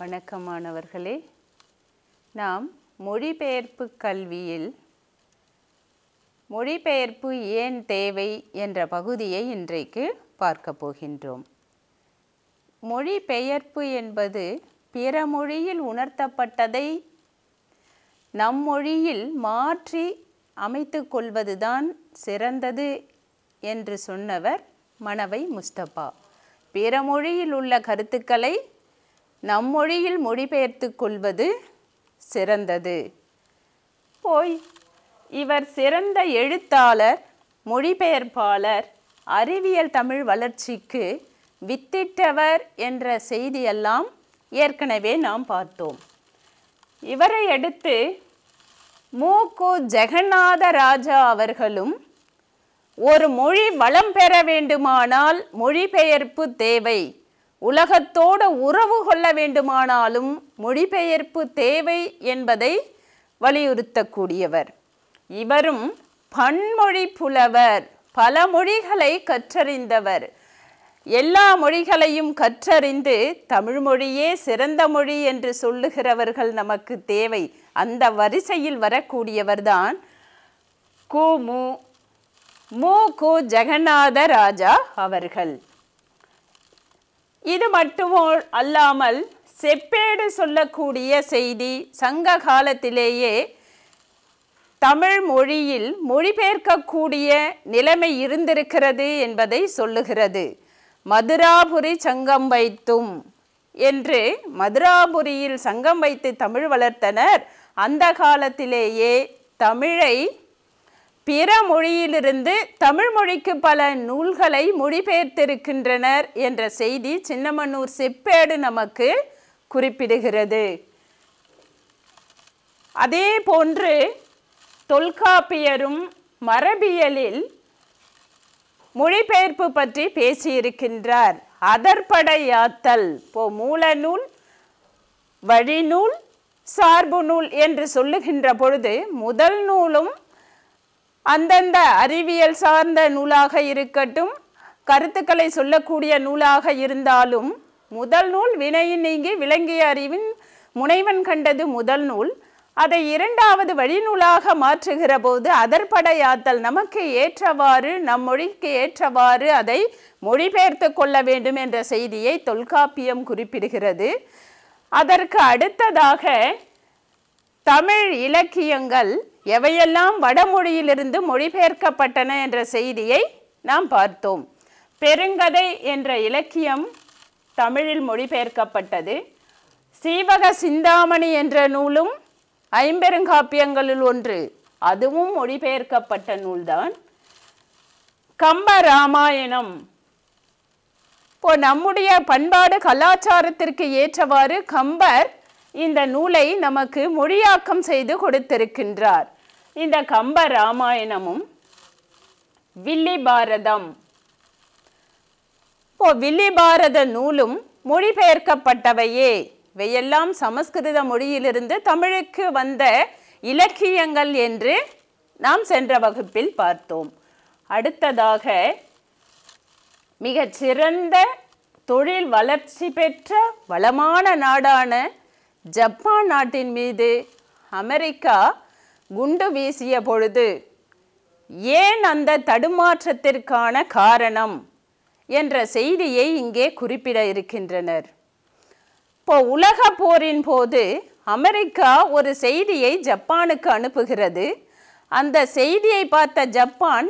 வணக்கமானவர்களே நாம் மொழிபெயர்ப்பு கல்வியில் மொழிபெயர்ப்பு ஏன் தேவை என்ற பகுதியை இன்றைக்கு பார்க்க போகின்றோம் மொழிபெயர்ப்பு என்பது பிற மொழியில் உணர்த்தப்பட்டதை நம் மொழியில் மாற்றி அமைத்து கொள்வதுதான் சிறந்தது என்று சொன்னவர் மணவை முஸ்தபா பிற மொழியில் உள்ள கருத்துக்களை நம் மொழியில் மொழிபெயர்த்து கொள்வது சிறந்தது போய் இவர் சிறந்த எழுத்தாளர் மொழிபெயர்ப்பாளர் அறிவியல் தமிழ் வளர்ச்சிக்கு வித்திட்டவர் என்ற செய்தியெல்லாம் ஏற்கனவே நாம் பார்த்தோம் இவரை அடுத்து மூக்கு ஜெகநாத ராஜா அவர்களும் ஒரு மொழி வளம் பெற வேண்டுமானால் மொழிபெயர்ப்பு தேவை உலகத்தோட உறவு கொள்ள வேண்டுமானாலும் மொழிபெயர்ப்பு தேவை என்பதை வலியுறுத்தக்கூடியவர் இவரும் பன்மொழி புலவர் பல மொழிகளை கற்றறிந்தவர் எல்லா மொழிகளையும் கற்றறிந்து தமிழ் மொழியே சிறந்த மொழி என்று சொல்லுகிறவர்கள் நமக்கு தேவை அந்த வரிசையில் வரக்கூடியவர்தான் கு மு மு கு ஜெகநாத ராஜா அவர்கள் இது மட்டுமோ அல்லாமல் செப்பேடு சொல்லக்கூடிய செய்தி சங்க காலத்திலேயே தமிழ் மொழியில் மொழிபெயர்க்கக்கூடிய நிலைமை இருந்திருக்கிறது என்பதை சொல்லுகிறது மதுராபுரி சங்கம் வைத்தும் என்று மதுராபுரியில் சங்கம் வைத்து தமிழ் வளர்த்தனர் அந்த காலத்திலேயே தமிழை பிற மொழியிலிருந்து தமிழ் மொழிக்கு பல நூல்களை மொழிபெயர்த்திருக்கின்றனர் என்ற செய்தி சின்னமன்னூர் செப்பேடு நமக்கு குறிப்பிடுகிறது அதே போன்று தொல்காப்பியரும் மரபியலில் மொழிபெயர்ப்பு பற்றி பேசியிருக்கின்றார் அதற்படையாத்தல் இப்போ மூலநூல் வழிநூல் சார்பு நூல் என்று சொல்லுகின்ற பொழுது முதல் நூலும் அந்தந்த அறிவியல் சார்ந்த நூலாக இருக்கட்டும் கருத்துக்களை சொல்லக்கூடிய நூலாக இருந்தாலும் முதல் நூல் வினையின் நீங்கி விளங்கிய அறிவின் முனைவன் கண்டது முதல் நூல் அதை இரண்டாவது வழிநூலாக மாற்றுகிற போது அதற்படையாத்தல் நமக்கு ஏற்றவாறு நம் மொழிக்கு ஏற்றவாறு அதை மொழிபெயர்த்து கொள்ள வேண்டும் என்ற செய்தியை தொல்காப்பியம் குறிப்பிடுகிறது அதற்கு அடுத்ததாக தமிழ் இலக்கியங்கள் எவையெல்லாம் வடமொழியிலிருந்து மொழிபெயர்க்கப்பட்டன என்ற செய்தியை நாம் பார்த்தோம் பெருங்கதை என்ற இலக்கியம் தமிழில் மொழிபெயர்க்கப்பட்டது சீவக சிந்தாமணி என்ற நூலும் ஐம்பெருங்காப்பியங்களில் ஒன்று அதுவும் மொழிபெயர்க்கப்பட்ட நூல்தான் கம்ப ராமாயணம் இப்போ நம்முடைய பண்பாடு கலாச்சாரத்திற்கு ஏற்றவாறு கம்பர் இந்த நூலை நமக்கு மொழியாக்கம் செய்து கொடுத்திருக்கின்றார் இந்த கம்ப ராமாயணமும் வில்லி பாரதம் இப்போ வில்லி பாரத நூலும் மொழிபெயர்க்கப்பட்டவையே இவையெல்லாம் சமஸ்கிருத மொழியிலிருந்து தமிழுக்கு வந்த இலக்கியங்கள் என்று நாம் சென்ற வகுப்பில் பார்த்தோம் அடுத்ததாக மிகச்சிறந்த தொழில் வளர்ச்சி பெற்ற வளமான நாடான ஜப்பான் நாட்டின் மீது அமெரிக்கா குண்டு வீசிய பொழுது ஏன் அந்த தடுமாற்றத்திற்கான காரணம் என்ற செய்தியை இங்கே குறிப்பிட இருக்கின்றனர் இப்போ உலக போரின் போது அமெரிக்கா ஒரு செய்தியை ஜப்பானுக்கு அனுப்புகிறது அந்த செய்தியை பார்த்த ஜப்பான்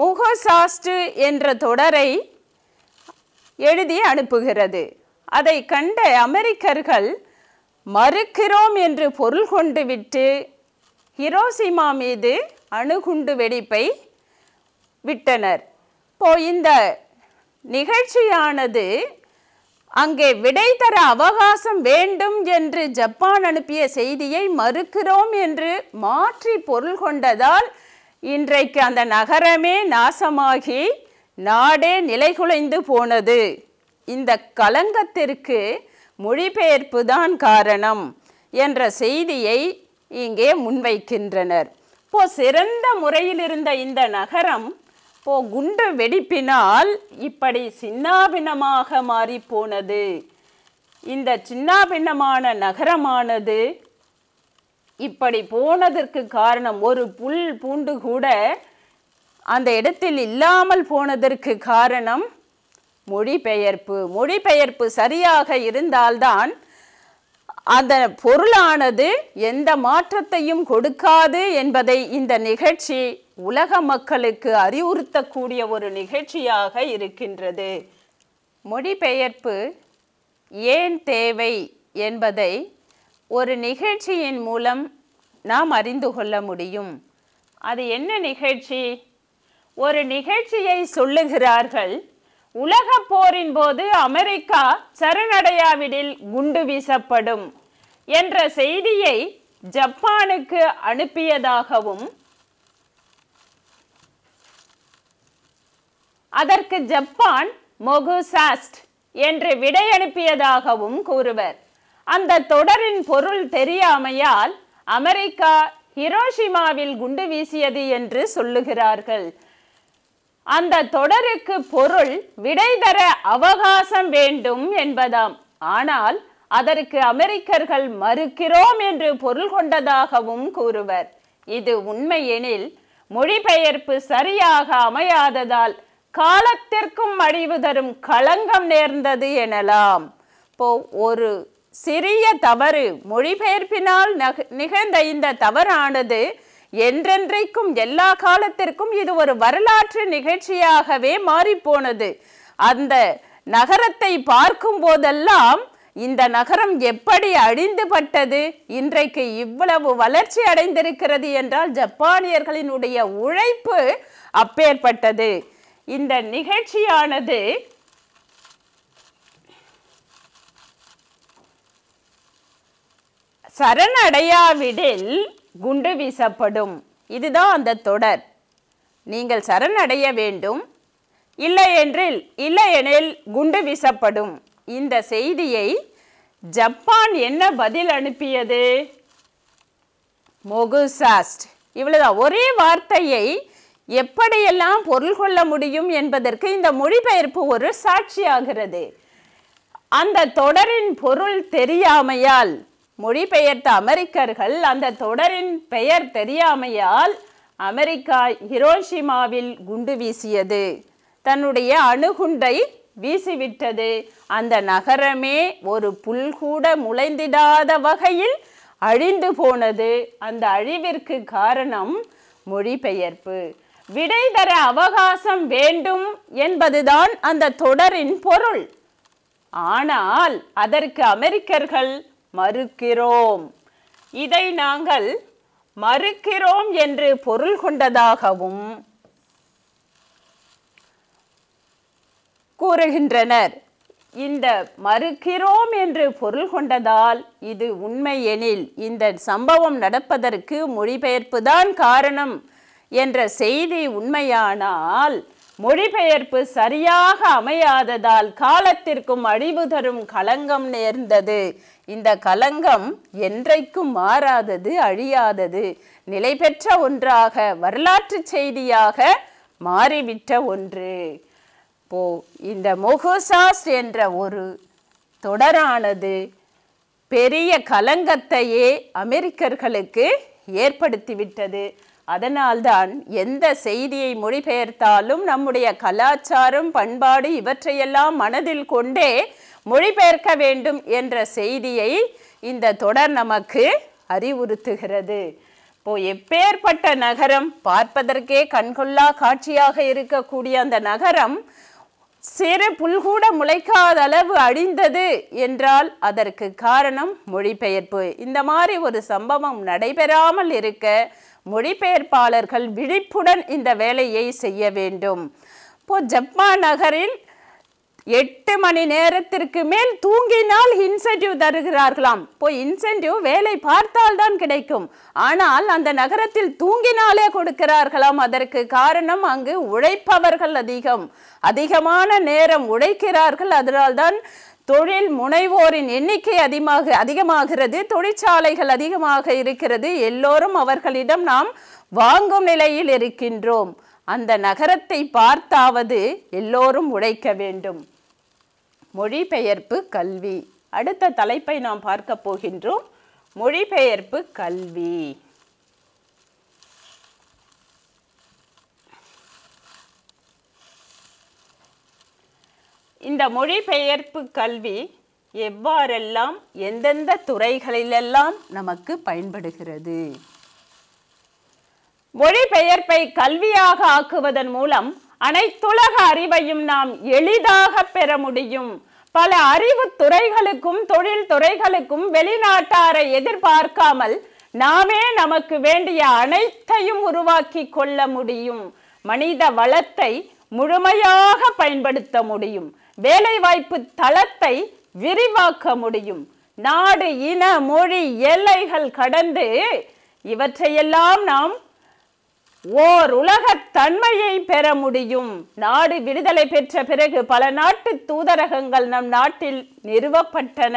முகசாஸ்டு என்ற தொடரை எழுதி அனுப்புகிறது அதை கண்ட அமெரிக்கர்கள் மறுக்கிறோம் என்று பொருள் கொண்டு விட்டு ஹிரோசிமா மீது அணுகுண்டு வெடிப்பை விட்டனர் இப்போ இந்த நிகழ்ச்சியானது அங்கே விடை தர அவகாசம் வேண்டும் என்று ஜப்பான் அனுப்பிய செய்தியை மறுக்கிறோம் என்று மாற்றி பொருள் கொண்டதால் இன்றைக்கு அந்த நகரமே நாசமாகி நாடே நிலைகுலைந்து போனது இந்த கலங்கத்திற்கு மொழிபெயர்ப்பு தான் காரணம் என்ற செய்தியை இங்கே முன்வைக்கின்றனர் இப்போ சிறந்த முறையில் இருந்த இந்த நகரம் இப்போ குண்டு வெடிப்பினால் இப்படி சின்னாபின்னமாக மாறி போனது இந்த சின்னாபின்னமான நகரமானது இப்படி போனதற்கு காரணம் ஒரு புல் பூண்டு கூட அந்த இடத்தில் இல்லாமல் போனதற்கு காரணம் மொழிபெயர்ப்பு மொழிபெயர்ப்பு சரியாக இருந்தால்தான் அந்த பொருளானது எந்த மாற்றத்தையும் கொடுக்காது என்பதை இந்த நிகழ்ச்சி உலக மக்களுக்கு அறிவுறுத்தக்கூடிய ஒரு நிகழ்ச்சியாக இருக்கின்றது மொழிபெயர்ப்பு ஏன் தேவை என்பதை ஒரு நிகழ்ச்சியின் மூலம் நாம் அறிந்து கொள்ள முடியும் அது என்ன நிகழ்ச்சி ஒரு நிகழ்ச்சியை சொல்லுகிறார்கள் உலக போரின் போது அமெரிக்கா சரணடையாவிடில் குண்டு வீசப்படும் என்ற செய்தியை ஜப்பானுக்கு அனுப்பியதாகவும் அதற்கு ஜப்பான் மொகுசாஸ்ட் என்று விடை அனுப்பியதாகவும் கூறுவர் அந்த தொடரின் பொருள் தெரியாமையால் அமெரிக்கா ஹிரோஷிமாவில் குண்டு வீசியது என்று சொல்லுகிறார்கள் அந்த தொடருக்கு பொருள் விடை அவகாசம் வேண்டும் என்பதாம் ஆனால் அதற்கு அமெரிக்கர்கள் மறுக்கிறோம் என்று பொருள் கொண்டதாகவும் கூறுவர் இது உண்மையெனில் மொழிபெயர்ப்பு சரியாக அமையாததால் காலத்திற்கும் அழிவு தரும் களங்கம் நேர்ந்தது எனலாம் இப்போ ஒரு சிறிய தவறு மொழிபெயர்ப்பினால் நிகழ்ந்த இந்த தவறானது என்றென்றைக்கும் எல்லா காலத்திற்கும் இது ஒரு வரலாற்று நிகழ்ச்சியாகவே மாறிப்போனது அந்த நகரத்தை பார்க்கும் போதெல்லாம் இந்த நகரம் எப்படி அழிந்துபட்டது இன்றைக்கு இவ்வளவு வளர்ச்சி அடைந்திருக்கிறது என்றால் ஜப்பானியர்களினுடைய உழைப்பு அப்பேற்பட்டது இந்த நிகழ்ச்சியானது சரணடையாவிடில் குண்டு வீசப்படும் இதுதான் அந்த தொடர் நீங்கள் சரணடைய வேண்டும் இல்லை என்றில் இல்லை எனில் குண்டு வீசப்படும் இந்த செய்தியை ஜப்பான் என்ன பதில் அனுப்பியது மொகுசாஸ்ட் இவ்வளவுதான் ஒரே வார்த்தையை எப்படியெல்லாம் பொருள் கொள்ள முடியும் என்பதற்கு இந்த மொழிபெயர்ப்பு ஒரு சாட்சியாகிறது அந்த தொடரின் பொருள் தெரியாமையால் மொழிபெயர்த்த அமெரிக்கர்கள் அந்த தொடரின் பெயர் தெரியாமையால் அமெரிக்கா ஹிரோஷிமாவில் குண்டு வீசியது தன்னுடைய அணுகுண்டை வீசிவிட்டது அந்த நகரமே ஒரு புல்கூட முளைந்திடாத வகையில் அழிந்து போனது அந்த அழிவிற்கு காரணம் மொழிபெயர்ப்பு விடை தர அவகாசம் வேண்டும் என்பதுதான் அந்த தொடரின் பொருள் ஆனால் அதற்கு அமெரிக்கர்கள் மறுக்கிறோம் இதை நாங்கள் மறுக்கிறோம் என்று பொருள் கொண்டதாகவும் கூறுகின்றனர் இந்த மறுக்கிறோம் என்று பொருள் கொண்டதால் இது உண்மை எனில் இந்த சம்பவம் நடப்பதற்கு மொழிபெயர்ப்புதான் காரணம் என்ற செய்தி உண்மையானால் மொழிபெயர்ப்பு சரியாக அமையாததால் காலத்திற்கும் அழிவு தரும் களங்கம் நேர்ந்தது இந்த களங்கம் என்றைக்கும் மாறாதது அழியாதது நிலை பெற்ற ஒன்றாக வரலாற்று செய்தியாக மாறிவிட்ட ஒன்று போ இந்த மொகுசாஸ் என்ற ஒரு தொடரானது பெரிய கலங்கத்தையே அமெரிக்கர்களுக்கு ஏற்படுத்திவிட்டது அதனால்தான் எந்த செய்தியை மொழிபெயர்த்தாலும் நம்முடைய கலாச்சாரம் பண்பாடு இவற்றையெல்லாம் மனதில் கொண்டே மொழிபெயர்க்க வேண்டும் என்ற செய்தியை இந்த தொடர் நமக்கு அறிவுறுத்துகிறது இப்போ எப்பேற்பட்ட நகரம் பார்ப்பதற்கே கண்கொள்ளா காட்சியாக இருக்கக்கூடிய அந்த நகரம் சிறு புல்கூட முளைக்காத அளவு அழிந்தது என்றால் அதற்கு காரணம் மொழிபெயர்ப்பு இந்த மாதிரி ஒரு சம்பவம் நடைபெறாமல் இருக்க மொழிபெயர்ப்பாளர்கள் விழிப்புடன் இந்த வேலையை செய்ய வேண்டும் இப்போ ஜப்பா நகரில் எட்டு மணி நேரத்திற்கு மேல் தூங்கினால் இன்சென்டிவ் தருகிறார்களாம் இப்போ இன்சென்டிவ் வேலை பார்த்தால் தான் கிடைக்கும் ஆனால் அந்த நகரத்தில் தூங்கினாலே கொடுக்கிறார்களாம் அதற்கு காரணம் அங்கு உழைப்பவர்கள் அதிகம் அதிகமான நேரம் உழைக்கிறார்கள் அதனால்தான் தொழில் முனைவோரின் எண்ணிக்கை அதிகமாக அதிகமாகிறது தொழிற்சாலைகள் அதிகமாக இருக்கிறது எல்லோரும் அவர்களிடம் நாம் வாங்கும் நிலையில் இருக்கின்றோம் அந்த நகரத்தை பார்த்தாவது எல்லோரும் உழைக்க வேண்டும் மொழிபெயர்ப்பு கல்வி அடுத்த தலைப்பை நாம் பார்க்க போகின்றோம் மொழிபெயர்ப்பு கல்வி இந்த மொழிபெயர்ப்பு கல்வி எவ்வாறெல்லாம் எந்தெந்த துறைகளிலெல்லாம் நமக்கு பயன்படுகிறது மொழிபெயர்ப்பை கல்வியாக ஆக்குவதன் மூலம் அனைத்துலக அறிவையும் நாம் எளிதாக பெற முடியும் பல அறிவு துறைகளுக்கும் தொழில் துறைகளுக்கும் வெளிநாட்டாரை எதிர்பார்க்காமல் நாமே நமக்கு வேண்டிய அனைத்தையும் உருவாக்கி கொள்ள முடியும் மனித வளத்தை முழுமையாக பயன்படுத்த முடியும் வேலைவாய்ப்பு தளத்தை விரிவாக்க முடியும் நாடு இன மொழி எல்லைகள் கடந்து இவற்றையெல்லாம் நாம் ஓர் உலகத் தன்மையை பெற முடியும் நாடு விடுதலை பெற்ற பிறகு பல நாட்டு தூதரகங்கள் நம் நாட்டில் நிறுவப்பட்டன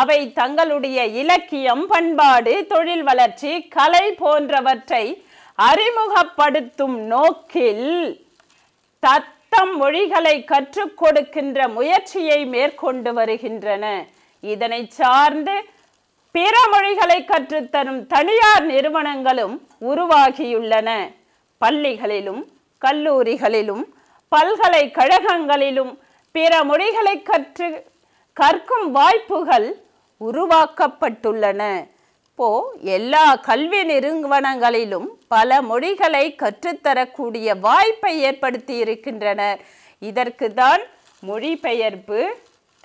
அவை தங்களுடைய இலக்கியம் பண்பாடு தொழில் வளர்ச்சி கலை போன்றவற்றை அறிமுகப்படுத்தும் நோக்கில் தத் தம் மொழிகளை கற்றுக் கொடுக்கின்ற முயற்சியை மேற்கொண்டு வருகின்றன இதனை சார்ந்து பிற மொழிகளை கற்றுத்தரும் தனியார் நிறுவனங்களும் உருவாகியுள்ளன பள்ளிகளிலும் கல்லூரிகளிலும் பல்கலைக்கழகங்களிலும் பிற மொழிகளை கற்று கற்கும் வாய்ப்புகள் உருவாக்கப்பட்டுள்ளன இப்போது எல்லா கல்வி நிறுவனங்களிலும் பல மொழிகளை கற்றுத்தரக்கூடிய வாய்ப்பை ஏற்படுத்தி இருக்கின்றனர் இதற்கு தான் மொழிபெயர்ப்பு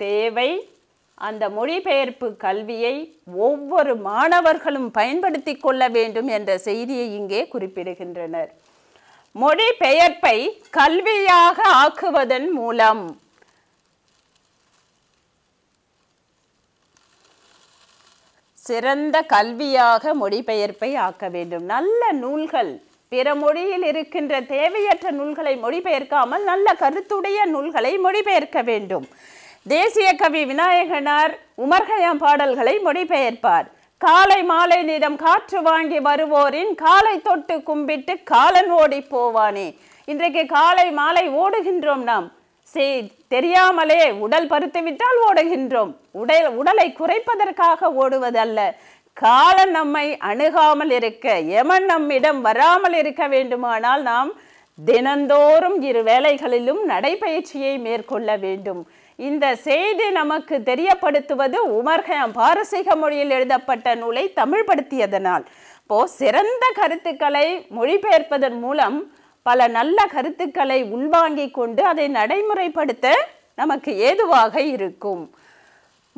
தேவை அந்த மொழிபெயர்ப்பு கல்வியை ஒவ்வொரு மாணவர்களும் பயன்படுத்தி கொள்ள வேண்டும் என்ற செய்தியை இங்கே குறிப்பிடுகின்றனர் மொழிபெயர்ப்பை கல்வியாக ஆக்குவதன் மூலம் சிறந்த கல்வியாக மொழிபெயர்ப்பை ஆக்க வேண்டும் நல்ல நூல்கள் பிற மொழியில் இருக்கின்ற தேவையற்ற நூல்களை மொழிபெயர்க்காமல் நல்ல கருத்துடைய நூல்களை மொழிபெயர்க்க வேண்டும் தேசிய கவி விநாயகனார் உமர்கயம் பாடல்களை மொழிபெயர்ப்பார் காலை மாலை நிறம் காற்று வாங்கி வருவோரின் காலை தொட்டு கும்பிட்டு காலன் ஓடி போவானே இன்றைக்கு காலை மாலை ஓடுகின்றோம் நாம் செய் தெரியாமலே உடல் பருத்து விட்டால் ஓடுகின்றோம் உடல் உடலை குறைப்பதற்காக ஓடுவது அல்ல காலம் நம்மை அணுகாமல் இருக்க எமன் நம்மிடம் வராமல் இருக்க வேண்டுமானால் நாம் தினந்தோறும் இரு வேலைகளிலும் நடைபயிற்சியை மேற்கொள்ள வேண்டும் இந்த செய்தி நமக்கு தெரியப்படுத்துவது உமர்க பாரசீக மொழியில் எழுதப்பட்ட நூலை தமிழ்படுத்தியதனால் இப்போ சிறந்த கருத்துக்களை மொழிபெயர்ப்பதன் மூலம் பல நல்ல கருத்துக்களை உள்வாங்கிக் கொண்டு அதை நடைமுறைப்படுத்த நமக்கு ஏதுவாக இருக்கும்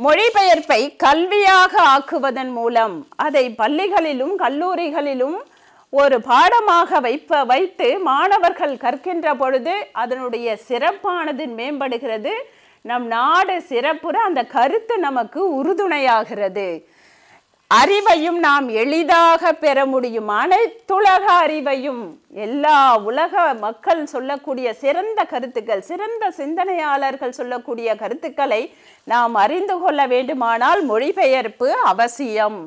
மொழிபெயர்ப்பை கல்வியாக ஆக்குவதன் மூலம் அதை பள்ளிகளிலும் கல்லூரிகளிலும் ஒரு பாடமாக வைப்ப வைத்து மாணவர்கள் கற்கின்ற பொழுது அதனுடைய சிறப்பானது மேம்படுகிறது நம் நாடு சிறப்புற அந்த கருத்து நமக்கு உறுதுணையாகிறது அறிவையும் நாம் எளிதாக பெற முடியும் அனைத்துலக அறிவையும் எல்லா உலக மக்கள் சொல்லக்கூடிய சிறந்த கருத்துக்கள் சிறந்த சிந்தனையாளர்கள் சொல்லக்கூடிய கருத்துக்களை நாம் அறிந்து கொள்ள வேண்டுமானால் மொழிபெயர்ப்பு அவசியம்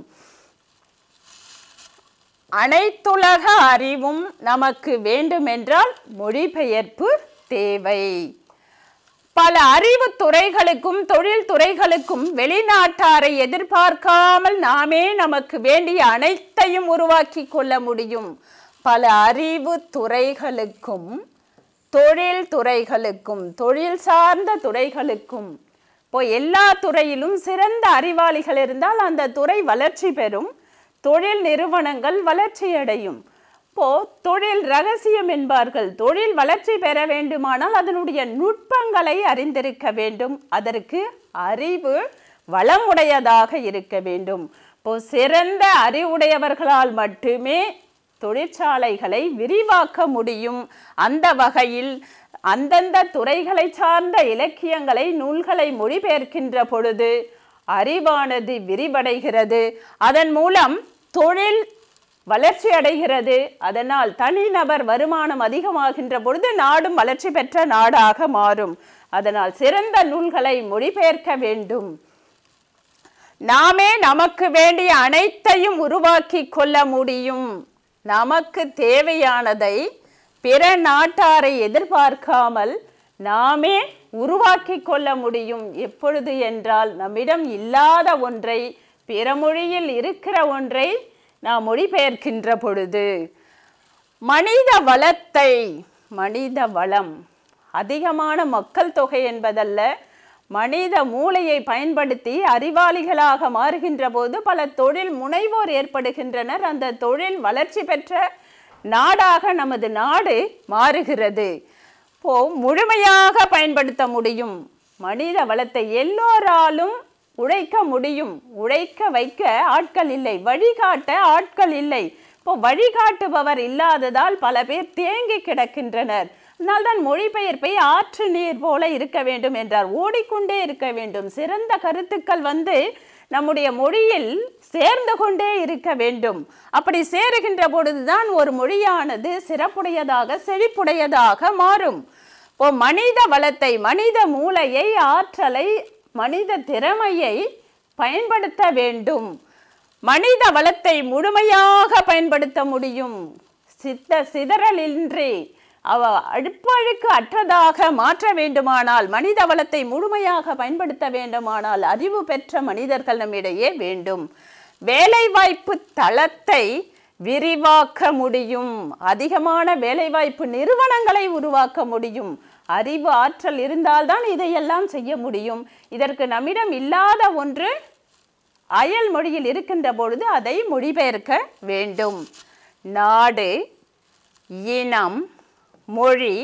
அனைத்துலக அறிவும் நமக்கு வேண்டுமென்றால் மொழிபெயர்ப்பு தேவை பல அறிவு துறைகளுக்கும் தொழில் துறைகளுக்கும் வெளிநாட்டாரை எதிர்பார்க்காமல் நாமே நமக்கு வேண்டிய அனைத்தையும் உருவாக்கி கொள்ள முடியும் பல அறிவு துறைகளுக்கும் தொழில் துறைகளுக்கும் தொழில் சார்ந்த துறைகளுக்கும் இப்போ எல்லா துறையிலும் சிறந்த அறிவாளிகள் இருந்தால் அந்த துறை வளர்ச்சி பெறும் தொழில் நிறுவனங்கள் வளர்ச்சியடையும் இப்போ தொழில் ரகசியம் என்பார்கள் தொழில் வளர்ச்சி பெற வேண்டுமானால் அதனுடைய நுட்பங்களை அறிந்திருக்க வேண்டும் அதற்கு அறிவு வளமுடையதாக இருக்க வேண்டும் இப்போ சிறந்த அறிவுடையவர்களால் மட்டுமே தொழிற்சாலைகளை விரிவாக்க முடியும் அந்த வகையில் அந்தந்த துறைகளை சார்ந்த இலக்கியங்களை நூல்களை மொழிபெயர்க்கின்ற பொழுது அறிவானது விரிவடைகிறது அதன் மூலம் தொழில் வளர்ச்சி அடைகிறது அதனால் தனிநபர் வருமானம் அதிகமாகின்ற பொழுது நாடும் வளர்ச்சி பெற்ற நாடாக மாறும் அதனால் சிறந்த நூல்களை மொழிபெயர்க்க வேண்டும் நாமே நமக்கு வேண்டிய அனைத்தையும் உருவாக்கி கொள்ள முடியும் நமக்கு தேவையானதை பிற நாட்டாரை எதிர்பார்க்காமல் நாமே உருவாக்கி கொள்ள முடியும் எப்பொழுது என்றால் நம்மிடம் இல்லாத ஒன்றை பிற மொழியில் இருக்கிற ஒன்றை நாம் மொழிபெயர்க்கின்ற பொழுது மனித வளத்தை மனித வளம் அதிகமான மக்கள் தொகை என்பதல்ல மனித மூளையை பயன்படுத்தி அறிவாளிகளாக மாறுகின்ற போது பல தொழில் முனைவோர் ஏற்படுகின்றனர் அந்த தொழில் வளர்ச்சி பெற்ற நாடாக நமது நாடு மாறுகிறது இப்போ முழுமையாக பயன்படுத்த முடியும் மனித வளத்தை எல்லோராலும் உழைக்க முடியும் உழைக்க வைக்க ஆட்கள் இல்லை வழிகாட்ட ஆட்கள் இல்லை இப்போ வழிகாட்டுபவர் இல்லாததால் பல பேர் தேங்கி கிடக்கின்றனர் அதனால்தான் மொழிபெயர்ப்பை ஆற்று நீர் போல இருக்க வேண்டும் என்றார் ஓடிக்கொண்டே இருக்க வேண்டும் சிறந்த கருத்துக்கள் வந்து நம்முடைய மொழியில் சேர்ந்து கொண்டே இருக்க வேண்டும் அப்படி சேருகின்ற பொழுதுதான் ஒரு மொழியானது சிறப்புடையதாக செழிப்புடையதாக மாறும் இப்போ மனித வளத்தை மனித மூளையை ஆற்றலை மனித திறமையை பயன்படுத்த வேண்டும் மனித வளத்தை முழுமையாக பயன்படுத்த முடியும் சித்த சிதறலின்றி அவ அடுப்பழுக்கு அற்றதாக மாற்ற வேண்டுமானால் மனித வளத்தை முழுமையாக பயன்படுத்த வேண்டுமானால் அறிவு பெற்ற மனிதர்கள் நம்மிடையே வேண்டும் வேலைவாய்ப்பு தளத்தை விரிவாக்க முடியும் அதிகமான வேலைவாய்ப்பு நிறுவனங்களை உருவாக்க முடியும் அறிவு ஆற்றல் இருந்தால்தான் இதையெல்லாம் செய்ய முடியும் இதற்கு நம்மிடம் இல்லாத ஒன்று அயல் மொழியில் இருக்கின்ற பொழுது அதை மொழிபெயர்க்க வேண்டும் நாடு இனம் மொழி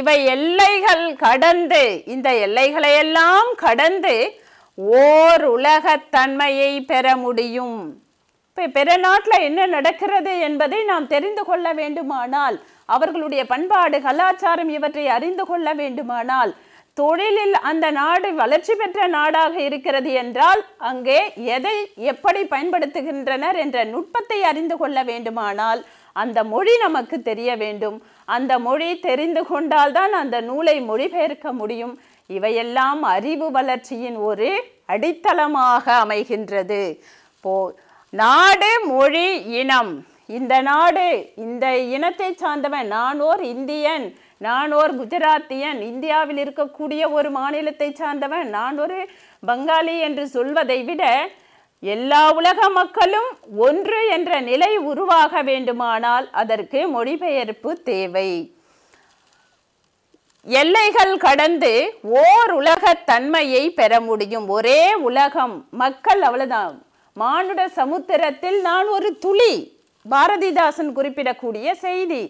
இவை எல்லைகள் கடந்து இந்த எல்லைகளையெல்லாம் கடந்து ஓர் உலகத்தன்மையை பெற முடியும் இப்போ பிற நாட்டில் என்ன நடக்கிறது என்பதை நாம் தெரிந்து கொள்ள வேண்டுமானால் அவர்களுடைய பண்பாடு கலாச்சாரம் இவற்றை அறிந்து கொள்ள வேண்டுமானால் தொழிலில் அந்த நாடு வளர்ச்சி பெற்ற நாடாக இருக்கிறது என்றால் அங்கே எதை எப்படி பயன்படுத்துகின்றனர் என்ற நுட்பத்தை அறிந்து கொள்ள வேண்டுமானால் அந்த மொழி நமக்கு தெரிய வேண்டும் அந்த மொழி தெரிந்து கொண்டால்தான் அந்த நூலை மொழிபெயர்க்க முடியும் இவையெல்லாம் அறிவு வளர்ச்சியின் ஒரு அடித்தளமாக அமைகின்றது போ நாடு மொழி இனம் இந்த நாடு இந்த இனத்தை சார்ந்தவன் நான் ஓர் இந்தியன் நான் ஓர் குஜராத்தியன் இந்தியாவில் இருக்கக்கூடிய ஒரு மாநிலத்தை சார்ந்தவன் நான் ஒரு பங்காளி என்று சொல்வதை விட எல்லா உலக மக்களும் ஒன்று என்ற நிலை உருவாக வேண்டுமானால் அதற்கு மொழிபெயர்ப்பு தேவை எல்லைகள் கடந்து ஓர் உலகத்தன்மையை பெற முடியும் ஒரே உலகம் மக்கள் அவ்வளோதான் மானுட சமுத்திரத்தில் நான் ஒரு துளி பாரதிதாசன் குறிப்பிடக்கூடிய செய்தி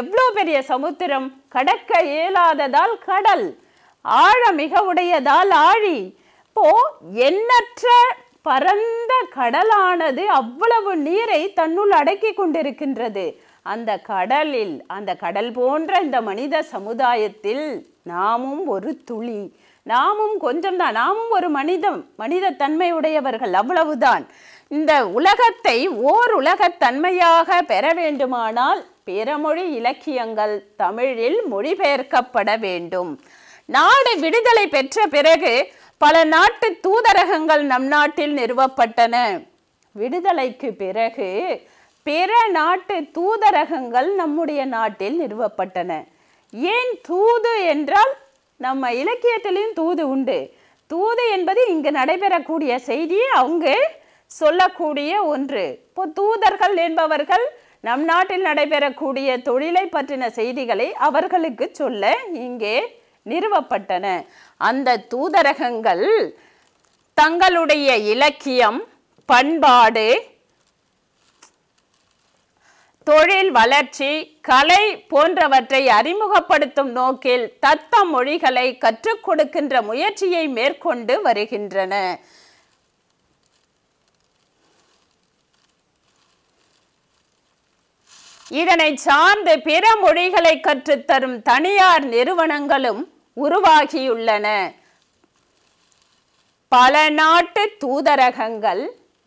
எவ்வளோ பெரிய சமுத்திரம் கடக்க இயலாததால் கடல் ஆழ மிக உடையதால் ஆழி இப்போ எண்ணற்ற பரந்த கடலானது அவ்வளவு நீரை தன்னுள் அடக்கி கொண்டிருக்கின்றது அந்த கடலில் அந்த கடல் போன்ற இந்த மனித சமுதாயத்தில் நாமும் ஒரு துளி நாமும் கொஞ்சம்தான் நாமும் ஒரு மனிதம் மனித தன்மை உடையவர்கள் அவ்வளவுதான் இந்த உலகத்தை ஓர் உலகத்தன்மையாக பெற வேண்டுமானால் பிறமொழி இலக்கியங்கள் தமிழில் மொழிபெயர்க்கப்பட வேண்டும் நாடு விடுதலை பெற்ற பிறகு பல நாட்டு தூதரகங்கள் நம் நாட்டில் நிறுவப்பட்டன விடுதலைக்கு பிறகு பிற நாட்டு தூதரகங்கள் நம்முடைய நாட்டில் நிறுவப்பட்டன ஏன் தூது என்றால் நம்ம இலக்கியத்திலையும் தூது உண்டு தூது என்பது இங்கு நடைபெறக்கூடிய செய்தியை அவங்க சொல்லக்கூடிய ஒன்று இப்போ தூதர்கள் என்பவர்கள் நம் நாட்டில் நடைபெறக்கூடிய தொழிலை பற்றின செய்திகளை அவர்களுக்கு சொல்ல இங்கே நிறுவப்பட்டன அந்த தூதரகங்கள் தங்களுடைய இலக்கியம் பண்பாடு தொழில் வளர்ச்சி கலை போன்றவற்றை அறிமுகப்படுத்தும் நோக்கில் தத்த மொழிகளை கற்றுக் கொடுக்கின்ற முயற்சியை மேற்கொண்டு வருகின்றன இதனை சார்ந்து பிற மொழிகளை கற்றுத்தரும் தனியார் நிறுவனங்களும் உருவாகியுள்ளன பல நாட்டு தூதரகங்கள்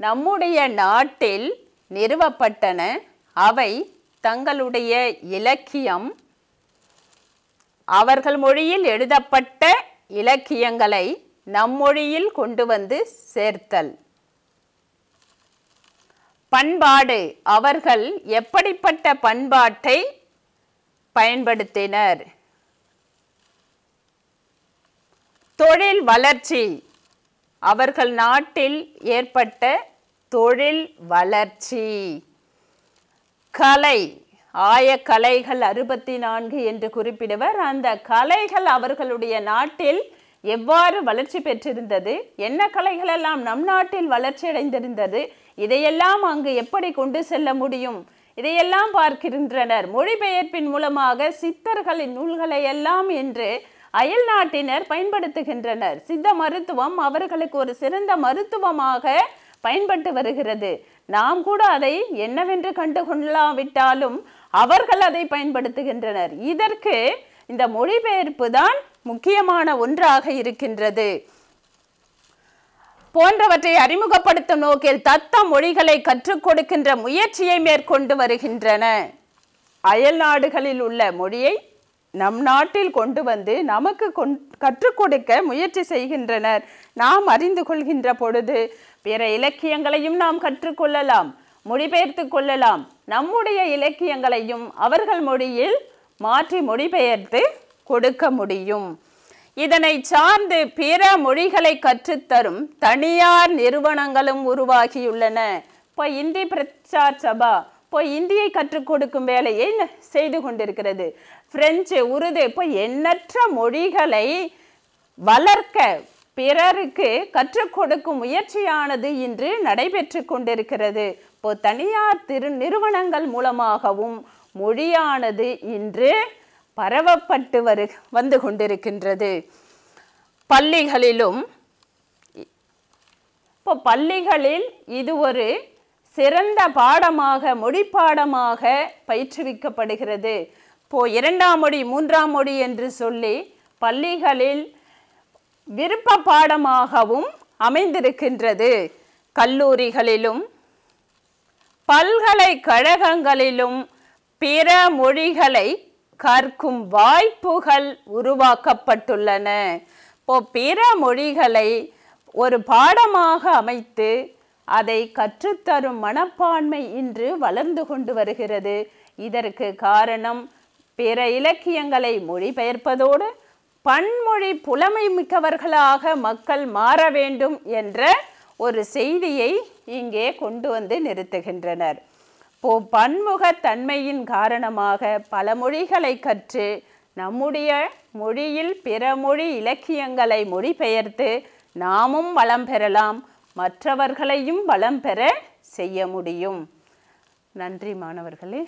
நம்முடைய நாட்டில் நிறுவப்பட்டன அவை தங்களுடைய இலக்கியம் அவர்கள் மொழியில் எழுதப்பட்ட இலக்கியங்களை நம்மொழியில் கொண்டு வந்து சேர்த்தல் பண்பாடு அவர்கள் எப்படிப்பட்ட பண்பாட்டை பயன்படுத்தினர் தொழில் வளர்ச்சி அவர்கள் நாட்டில் ஏற்பட்ட தொழில் வளர்ச்சி கலை ஆய கலைகள் அறுபத்தி நான்கு என்று குறிப்பிடுவர் அந்த கலைகள் அவர்களுடைய நாட்டில் எவ்வாறு வளர்ச்சி பெற்றிருந்தது என்ன கலைகள் எல்லாம் நம் நாட்டில் வளர்ச்சி அடைந்திருந்தது இதையெல்லாம் அங்கு எப்படி கொண்டு செல்ல முடியும் இதையெல்லாம் பார்க்கின்றனர் மொழிபெயர்ப்பின் மூலமாக சித்தர்களின் நூல்களை எல்லாம் என்று அயல் நாட்டினர் பயன்படுத்துகின்றனர் சித்த மருத்துவம் அவர்களுக்கு ஒரு சிறந்த மருத்துவமாக பயன்பட்டு வருகிறது நாம் கூட அதை என்னவென்று கண்டு கொள்ளாவிட்டாலும் அவர்கள் அதை பயன்படுத்துகின்றனர் இதற்கு இந்த மொழிபெயர்ப்பு தான் முக்கியமான ஒன்றாக இருக்கின்றது போன்றவற்றை அறிமுகப்படுத்தும் நோக்கில் தத்த மொழிகளை கற்றுக் கொடுக்கின்ற முயற்சியை மேற்கொண்டு வருகின்றன அயல் நாடுகளில் உள்ள மொழியை நம் நாட்டில் கொண்டு வந்து நமக்கு கொண் கற்றுக் கொடுக்க முயற்சி செய்கின்றனர் நாம் அறிந்து கொள்கின்ற பொழுது பிற இலக்கியங்களையும் நாம் கற்றுக்கொள்ளலாம் மொழிபெயர்த்து கொள்ளலாம் நம்முடைய இலக்கியங்களையும் அவர்கள் மொழியில் மாற்றி மொழிபெயர்த்து கொடுக்க முடியும் இதனை சார்ந்து பிற மொழிகளை கற்றுத்தரும் தனியார் நிறுவனங்களும் உருவாகியுள்ளன இப்போ இந்தி பிரச்சார் சபா போய் இந்தியை கற்றுக் கொடுக்கும் வேலையை செய்து கொண்டிருக்கிறது பிரெஞ்சு உருது இப்போ எண்ணற்ற மொழிகளை வளர்க்க பிறருக்கு கற்றுக் கொடுக்கும் முயற்சியானது இன்று நடைபெற்று கொண்டிருக்கிறது இப்போ தனியார் திரு நிறுவனங்கள் மூலமாகவும் மொழியானது இன்று பரவப்பட்டு வரு வந்து கொண்டிருக்கின்றது பள்ளிகளிலும் இப்போ பள்ளிகளில் இது ஒரு சிறந்த பாடமாக மொழி பாடமாக பயிற்றுவிக்கப்படுகிறது இப்போ இரண்டாம் மொழி மூன்றாம் மொழி என்று சொல்லி பள்ளிகளில் விருப்ப பாடமாகவும் அமைந்திருக்கின்றது கல்லூரிகளிலும் பல்கலைக்கழகங்களிலும் பிற மொழிகளை கற்கும் வாய்ப்புகள் உருவாக்கப்பட்டுள்ளன இப்போ பிற மொழிகளை ஒரு பாடமாக அமைத்து அதை கற்றுத்தரும் மனப்பான்மை இன்று வளர்ந்து கொண்டு வருகிறது இதற்கு காரணம் பிற இலக்கியங்களை மொழிபெயர்ப்பதோடு பன்மொழி புலமை மிக்கவர்களாக மக்கள் மாற வேண்டும் என்ற ஒரு செய்தியை இங்கே கொண்டு வந்து நிறுத்துகின்றனர் போ பன்முகத்தன்மையின் காரணமாக பல மொழிகளை கற்று நம்முடைய மொழியில் பிற மொழி இலக்கியங்களை மொழிபெயர்த்து நாமும் வளம் பெறலாம் மற்றவர்களையும் வளம் பெற செய்ய முடியும் நன்றி மாணவர்களே